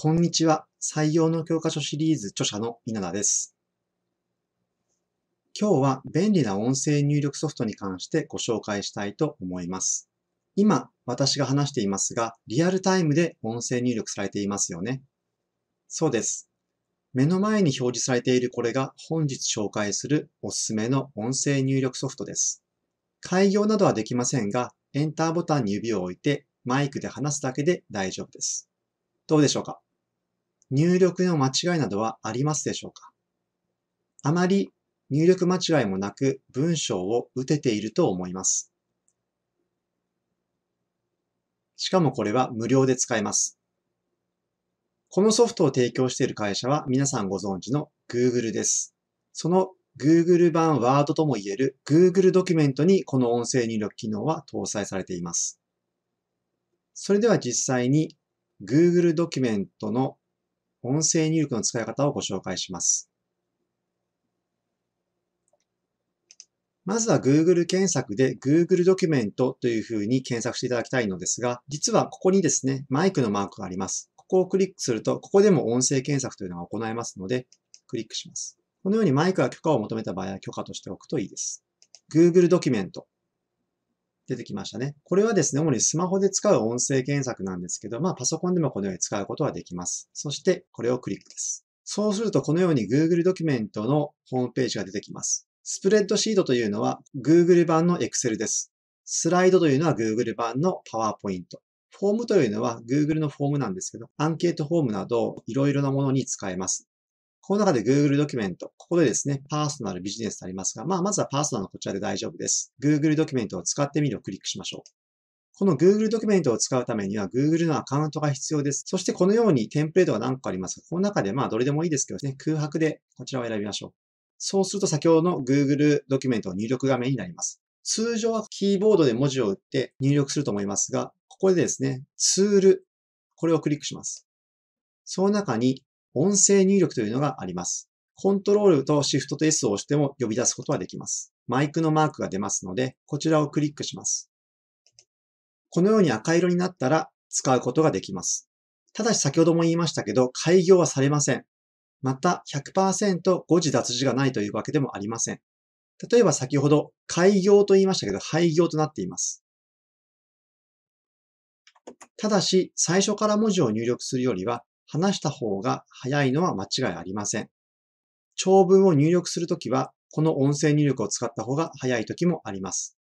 こんにちは。採用の教科書シリーズ著者の稲田です。今日は便利な音声入力ソフトに関してご紹介したいと思います。今、私が話していますが、リアルタイムで音声入力されていますよね。そうです。目の前に表示されているこれが本日紹介するおすすめの音声入力ソフトです。開業などはできませんが、エンターボタンに指を置いてマイクで話すだけで大丈夫です。どうでしょうか入力の間違いなどはありますでしょうかあまり入力間違いもなく文章を打てていると思います。しかもこれは無料で使えます。このソフトを提供している会社は皆さんご存知の Google です。その Google 版 Word とも言える Google ドキュメントにこの音声入力機能は搭載されています。それでは実際に Google ドキュメントの音声入力の使い方をご紹介します。まずは Google 検索で Google ドキュメントというふうに検索していただきたいのですが、実はここにですね、マイクのマークがあります。ここをクリックすると、ここでも音声検索というのが行えますので、クリックします。このようにマイクが許可を求めた場合は許可としておくといいです。Google ドキュメント出てきましたね。これはですね、主にスマホで使う音声検索なんですけど、まあパソコンでもこのように使うことはできます。そしてこれをクリックです。そうするとこのように Google ドキュメントのホームページが出てきます。スプレッドシートというのは Google 版の Excel です。スライドというのは Google 版の PowerPoint。フォームというのは Google のフォームなんですけど、アンケートフォームなどいろいろなものに使えます。この中で Google ドキュメント、ここでですね、パーソナルビジネスとありますが、まあ、まずはパーソナルのこちらで大丈夫です。Google ドキュメントを使ってみるをクリックしましょう。この Google ドキュメントを使うためには Google のアカウントが必要です。そしてこのようにテンプレートが何個ありますが、この中でまあどれでもいいですけどね、空白でこちらを選びましょう。そうすると先ほどの Google ドキュメントの入力画面になります。通常はキーボードで文字を打って入力すると思いますが、ここでですね、ツール、これをクリックします。その中に音声入力というのがあります。コントロールとシフトと S を押しても呼び出すことはできます。マイクのマークが出ますので、こちらをクリックします。このように赤色になったら使うことができます。ただし先ほども言いましたけど、開業はされません。また100%誤字脱字がないというわけでもありません。例えば先ほど、開業と言いましたけど、廃業となっています。ただし、最初から文字を入力するよりは、話した方が早いのは間違いありません。長文を入力するときは、この音声入力を使った方が早いときもあります。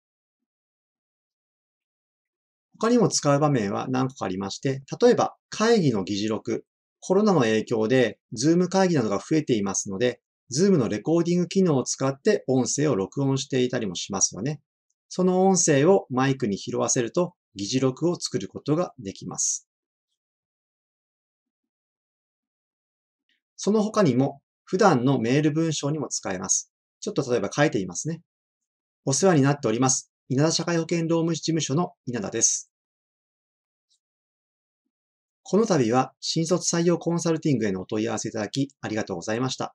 他にも使う場面は何個かありまして、例えば会議の議事録、コロナの影響で Zoom 会議などが増えていますので、Zoom のレコーディング機能を使って音声を録音していたりもしますよね。その音声をマイクに拾わせると議事録を作ることができます。その他にも普段のメール文章にも使えます。ちょっと例えば書いていますね。お世話になっております。稲田社会保険労務士事務所の稲田です。この度は新卒採用コンサルティングへのお問い合わせいただきありがとうございました。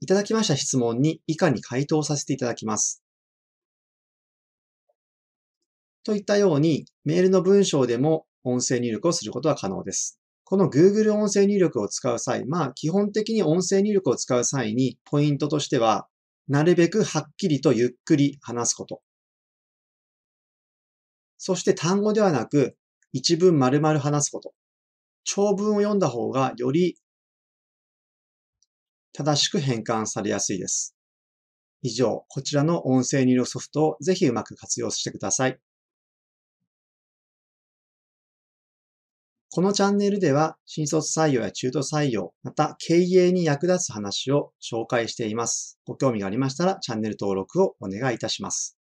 いただきました質問に以下に回答させていただきます。といったように、メールの文章でも音声入力をすることは可能です。この Google 音声入力を使う際、まあ基本的に音声入力を使う際にポイントとしては、なるべくはっきりとゆっくり話すこと。そして単語ではなく、一文丸々話すこと。長文を読んだ方がより正しく変換されやすいです。以上、こちらの音声入力ソフトをぜひうまく活用してください。このチャンネルでは新卒採用や中途採用、また経営に役立つ話を紹介しています。ご興味がありましたらチャンネル登録をお願いいたします。